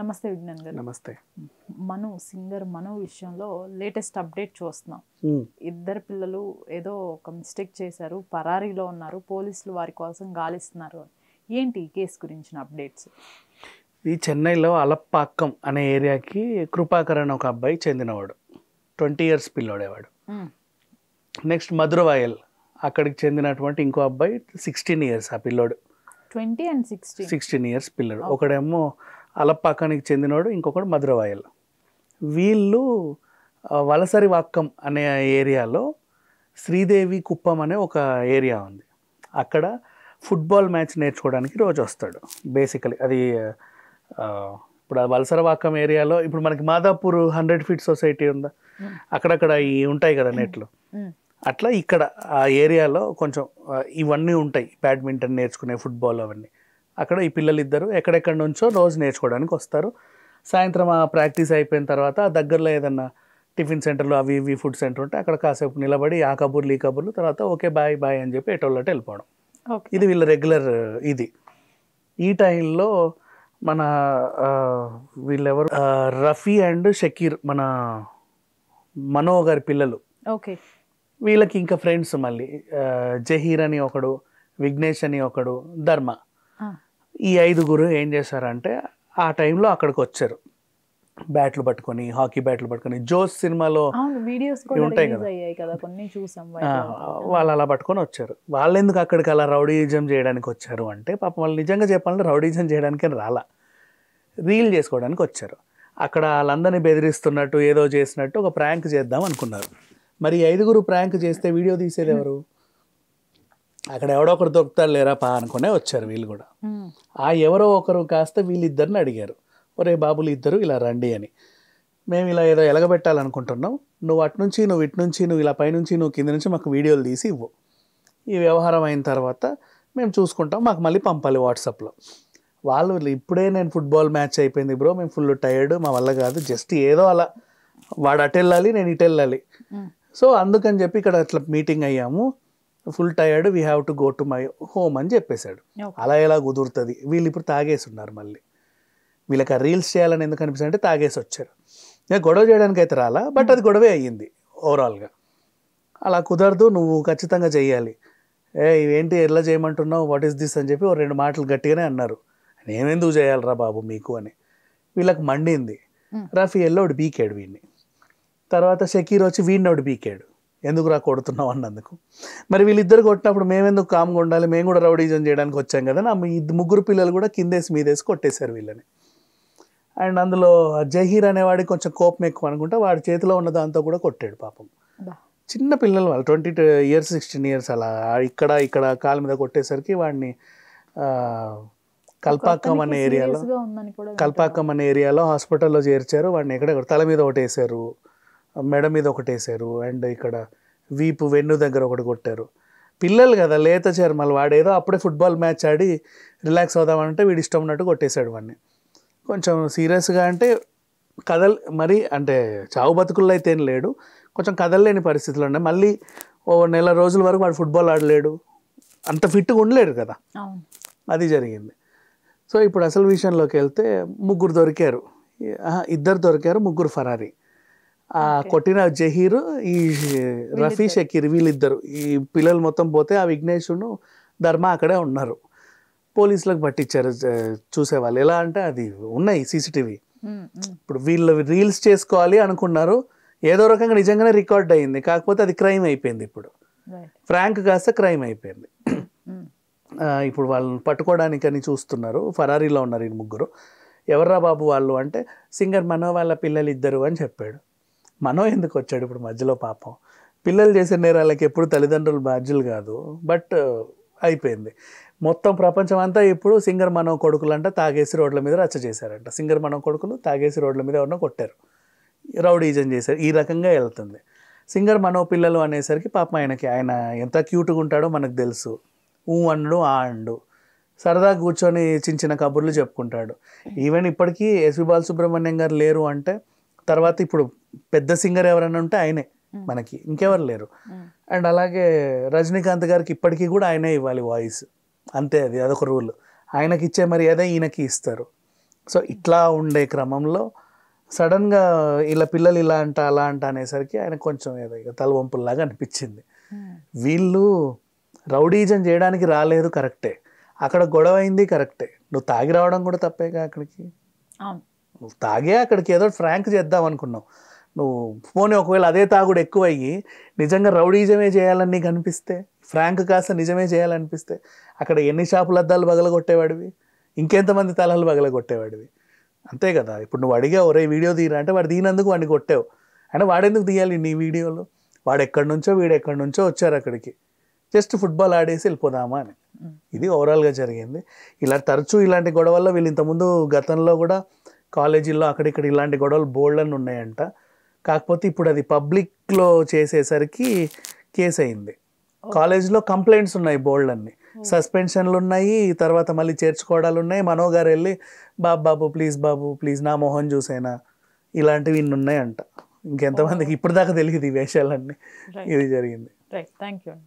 నమస్తే విజ్ఞాన్ గారు నమస్తే మను సింగర్ మను విషయంలో లేటెస్ట్ అప్డేట్ చూస్తున్నాం ఇద్దరు పిల్లలు ఏదో ఒక మిస్టేక్ చేశారు పరారీలో ఉన్నారు పోలీసులు వారి కోసం గాలిస్తున్నారు ఏంటి ఈ కేసు గురించిన అప్డేట్స్ ఈ చెన్నైలో అలప్పాక్కం అనే ఏరియాకి కృపాకర్ ఒక అబ్బాయి చెందినవాడు ట్వంటీ ఇయర్స్ పిల్లోడేవాడు నెక్స్ట్ మధురవాయల్ అక్కడికి చెందినటువంటి ఇంకో అబ్బాయి సిక్స్టీన్ ఇయర్స్ ఆ పిల్లోడు twenty and sixteen sixteen years పిల్లడు ఒకడేమో అలప్పాకానికి చెందినోడు ఇంకొకడు మధురవాయల్ వీళ్ళు వలసరి వాక్కం అనే ఏరియాలో శ్రీదేవి కుప్పం అనే ఒక ఏరియా ఉంది అక్కడ ఫుట్బాల్ మ్యాచ్ నేర్చుకోవడానికి రోజు వస్తాడు బేసికలీ అది ఇప్పుడు వలసరవాకం ఏరియాలో ఇప్పుడు మనకి మాదాపూర్ హండ్రెడ్ ఫీట్ సొసైటీ ఉందా అక్కడక్కడ ఈ ఉంటాయి కదా నెట్లు అట్లా ఇక్కడ ఆ ఏరియాలో కొంచెం ఇవన్నీ ఉంటాయి బ్యాడ్మింటన్ నేర్చుకునే ఫుట్బాల్ అవన్నీ అక్కడ ఈ పిల్లలు ఇద్దరు ఎక్కడెక్కడి నుంచో రోజు నేర్చుకోవడానికి వస్తారు సాయంత్రం ఆ ప్రాక్టీస్ అయిపోయిన తర్వాత దగ్గరలో ఏదన్నా టిఫిన్ సెంటర్లు అవి ఇవి ఫుడ్ సెంటర్ ఉంటే అక్కడ కాసేపు నిలబడి ఆ కబుర్లు ఈ కబుర్లు తర్వాత ఓకే బాయ్ బాయ్ అని చెప్పి ఎటోళ్ళటే వెళ్ళిపోవడం ఇది వీళ్ళ రెగ్యులర్ ఇది ఈ టైంలో మన వీళ్ళెవరు రఫీ అండ్ షకీర్ మన మనో గారి పిల్లలు ఓకే వీళ్ళకి ఇంకా ఫ్రెండ్స్ మళ్ళీ జహీర్ అని ఒకడు విఘ్నేష్ అని ఒకడు ధర్మ ఈ ఐదుగురు ఏం చేశారంటే ఆ టైంలో అక్కడికి వచ్చారు బ్యాట్లు పట్టుకొని హాకీ బ్యాట్లు పట్టుకొని జోస్ సినిమాలో ఉంటాయి కదా వాళ్ళు అలా పట్టుకొని వచ్చారు వాళ్ళు ఎందుకు అక్కడికి అలా రౌడీజం చేయడానికి వచ్చారు అంటే పాపం వాళ్ళు నిజంగా చెప్పాలంటే రౌడీజం చేయడానికి రాలా రీల్ చేసుకోవడానికి వచ్చారు అక్కడ వాళ్ళందరినీ బెదిరిస్తున్నట్టు ఏదో చేసినట్టు ఒక ప్రాంక్ చేద్దాం అనుకున్నారు మరి ఐదుగురు ప్రాంక్ చేస్తే వీడియో తీసేది ఎవరు అక్కడ ఎవడో ఒకరు దొరుకుతారు లేరా పా అనుకునే వచ్చారు వీళ్ళు కూడా ఆ ఎవరో ఒకరు కాస్త వీళ్ళిద్దరిని అడిగారు ఒరే బాబులు ఇద్దరు ఇలా రండి అని మేము ఇలా ఏదో ఎలగబెట్టాలనుకుంటున్నాం నువ్వు అటు నుంచి నువ్వు ఇటు నుంచి నువ్వు ఇలా పైనుంచి నువ్వు కింద నుంచి మాకు వీడియోలు తీసి ఇవ్వు ఈ వ్యవహారం అయిన తర్వాత మేము చూసుకుంటాం మాకు మళ్ళీ పంపాలి వాట్సాప్లో వాళ్ళు ఇప్పుడే నేను ఫుట్బాల్ మ్యాచ్ అయిపోయింది బ్రో మేము ఫుల్ టైర్డ్ మా వల్ల కాదు జస్ట్ ఏదో అలా వాడు అటు వెళ్ళాలి నేను ఇటు వెళ్ళాలి సో అందుకని చెప్పి ఇక్కడ అట్లా మీటింగ్ అయ్యాము full tired we have to go to my home అని చెప్పేశాడు అలా ఎలా కుదురుతుంది వీళ్ళు ఇప్పుడు తాగేసి ఉన్నారు మళ్ళీ వీళ్ళకి ఆ రీల్స్ చేయాలని ఎందుకు అనిపిస్తుంది అంటే తాగేసి వచ్చారు నేను గొడవ చేయడానికి అయితే రాలా బట్ అది గొడవే అయ్యింది ఓవరాల్గా అలా కుదరదు నువ్వు ఖచ్చితంగా చేయాలి ఏ ఇవేంటి ఎట్లా చేయమంటున్నావు వాట్ ఈస్ దిస్ అని చెప్పి ఓ రెండు మాటలు గట్టిగానే అన్నారు నేనెందుకు చేయాలరా బాబు మీకు అని వీళ్ళకి మండింది రఫీ ఎల్లోడు బీకాడు వీడిని తర్వాత షకీర్ వచ్చి వీడినోడు బీకాడు ఎందుకు రా కొడుతున్నాం అన్నందుకు మరి వీళ్ళిద్దరు కొట్టినప్పుడు మేమెందుకు కామ్గా ఉండాలి మేము కూడా రౌడీజం చేయడానికి వచ్చాం కదా నా ముగ్గురు పిల్లలు కూడా కిందేసి మీదేసి కొట్టేశారు వీళ్ళని అండ్ అందులో జహీర్ అనేవాడికి కొంచెం కోపం ఎక్కువ అనుకుంటా వాడి చేతిలో ఉన్న దాంతో కూడా కొట్టాడు పాపం చిన్న పిల్లలు వాళ్ళు twenty two years sixteen years అలా ఇక్కడ ఇక్కడ కాలు మీద కొట్టేసరికి వాడిని కల్పాకం అనే ఏరియాలో కల్పాకం అనే ఏరియాలో హాస్పిటల్లో చేర్చారు వాడిని ఎక్కడెక్కడ తల మీద ఒకటేశారు మెడ మీద ఒకటి వేసారు అండ్ ఇక్కడ వీపు వెన్ను దగ్గర ఒకటి కొట్టారు పిల్లలు కదా లేత చర్మలు వాడేదో అప్పుడే ఫుట్బాల్ మ్యాచ్ ఆడి రిలాక్స్ అవుదామంటే వీడి ఇష్టం ఉన్నట్టు కొట్టేశాడు వాడిని కొంచెం సీరియస్గా అంటే కదల్ మరి అంటే చావు బతుకుల్లో అయితే ఏం లేడు కొంచెం కదలలేని పరిస్థితులు ఉన్నాయి మళ్ళీ ఓ నెల రోజుల వరకు వాడు ఫుట్బాల్ ఆడలేడు అంత ఫిట్గా ఉండలేడు కదా అది జరిగింది సో ఇప్పుడు అసలు విషయంలోకి వెళ్తే ముగ్గురు దొరికారు ఇద్దరు దొరికారు ముగ్గురు ఫరారీ ఆ కొట్టిన జహీర్ ఈ రఫీ షకీర్ వీళ్ళిద్దరు ఈ పిల్లలు మొత్తం పోతే ఆ విఘ్నేశ్వరుడు ధర్మ అక్కడే ఉన్నారు పోలీసులకు పట్టించారు చూసేవాళ్ళు ఎలా అంటే అది ఉన్నాయి సీసీటీవీ ఇప్పుడు వీళ్ళు రీల్స్ చేసుకోవాలి అనుకున్నారు ఏదో రకంగా నిజంగానే రికార్డ్ అయింది కాకపోతే అది క్రైమ్ అయిపోయింది ఇప్పుడు ఫ్రాంక్ కాస్త క్రైమ్ అయిపోయింది ఇప్పుడు వాళ్ళని పట్టుకోవడానికని చూస్తున్నారు ఫరారీలో ఉన్నారు ఈ ముగ్గురు ఎవర్రా బాబు వాళ్ళు అంటే సింగర్ మనో వాళ్ళ పిల్లలు ఇద్దరు అని చెప్పాడు మనం ఎందుకు వచ్చాడు ఇప్పుడు మధ్యలో పాపం పిల్లలు చేసే నేరాలకి ఎప్పుడు తల్లిదండ్రులు బాధ్యులు కాదు బట్ అయిపోయింది మొత్తం ప్రపంచం అంతా ఇప్పుడు సింగర్ మనం అంట తాగేసి రోడ్ల మీద రచ్చ చేశారంట సింగర్ మనం కొడుకులు తాగేసి రోడ్ల మీద ఎవరినో కొట్టారు రౌడీజన్ చేశారు ఈ రకంగా వెళ్తుంది సింగర్ మనో పిల్లలు అనేసరికి పాపం ఆయనకి ఆయన ఎంత క్యూట్గా ఉంటాడో మనకు తెలుసు ఊ అండు ఆ అండు సరదా కూర్చొని చిన్న చిన్న కబుర్లు చెప్పుకుంటాడు ఈవెన్ ఇప్పటికీ ఎస్వి బాలసుబ్రహ్మణ్యం గారు లేరు అంటే తర్వాత ఇప్పుడు పెద్ద సింగర్ ఎవరైనా ఉంటే ఆయనే మనకి ఇంకెవరు లేరు అండ్ అలాగే రజనీకాంత్ గారికి ఇప్పటికీ కూడా ఆయనే ఇవ్వాలి వాయిస్ అంతే అది అదొక రూల్ ఆయనకి ఇచ్చే మరి అదే ఈయనకి ఇస్తారు సో ఇట్లా ఉండే క్రమంలో సడన్గా ఇలా పిల్లలు ఇలా అంట అలా అంట అనేసరికి ఆయన కొంచెం ఏదో ఇక తలవంపుల్లాగా అనిపించింది వీళ్ళు రౌడీజం చేయడానికి రాలేదు కరెక్టే అక్కడ గొడవ అయింది కరెక్టే నువ్వు తాగి రావడం కూడా తప్పేగా అక్కడికి నువ్వు తాగే అక్కడికి ఏదో ఫ్రాంక్ చేద్దాం అనుకున్నావు నువ్వు పోనీ ఒకవేళ అదే తాగుడు ఎక్కువ అయ్యి నిజంగా రౌడీజమే చేయాలని నీకు అనిపిస్తే ఫ్రాంక్ కాస్త నిజమే చేయాలనిపిస్తే అక్కడ ఎన్ని షాపుల అద్దాలు పగలగొట్టేవాడివి ఇంకెంతమంది తలలు పగలగొట్టేవాడివి అంతే కదా ఇప్పుడు నువ్వు అడిగావు ఒరే వీడియో తీరా అంటే వాడు దీనందుకు వాడిని కొట్టావు అంటే వాడెందుకు తీయాలి నీ వీడియోలో వాడు ఎక్కడి నుంచో వీడు ఎక్కడి నుంచో వచ్చారు అక్కడికి జస్ట్ ఫుట్బాల్ ఆడేసి వెళ్ళిపోదామా అని ఇది ఓవరాల్గా జరిగింది ఇలా తరచూ ఇలాంటి గొడవల్లో వీళ్ళు ఇంతకుముందు గతంలో కూడా కాలేజీల్లో అక్కడిక్కడ ఇలాంటి గొడవలు అని ఉన్నాయంట కాకపోతే ఇప్పుడు అది పబ్లిక్లో చేసేసరికి కేసు అయింది కాలేజీలో కంప్లైంట్స్ ఉన్నాయి బోల్డ్ అన్ని సస్పెన్షన్లు ఉన్నాయి తర్వాత మళ్ళీ చేర్చుకోవడాలు ఉన్నాయి మనోగారు వెళ్ళి బాబు బాబు ప్లీజ్ బాబు ప్లీజ్ నా మొహం చూసేనా ఇలాంటివి ఇన్ని ఉన్నాయంట ఇంకెంతమందికి ఇప్పుడు దాకా తెలియదు ఈ వేషాలన్నీ ఇది జరిగింది రైట్ థ్యాంక్ యూ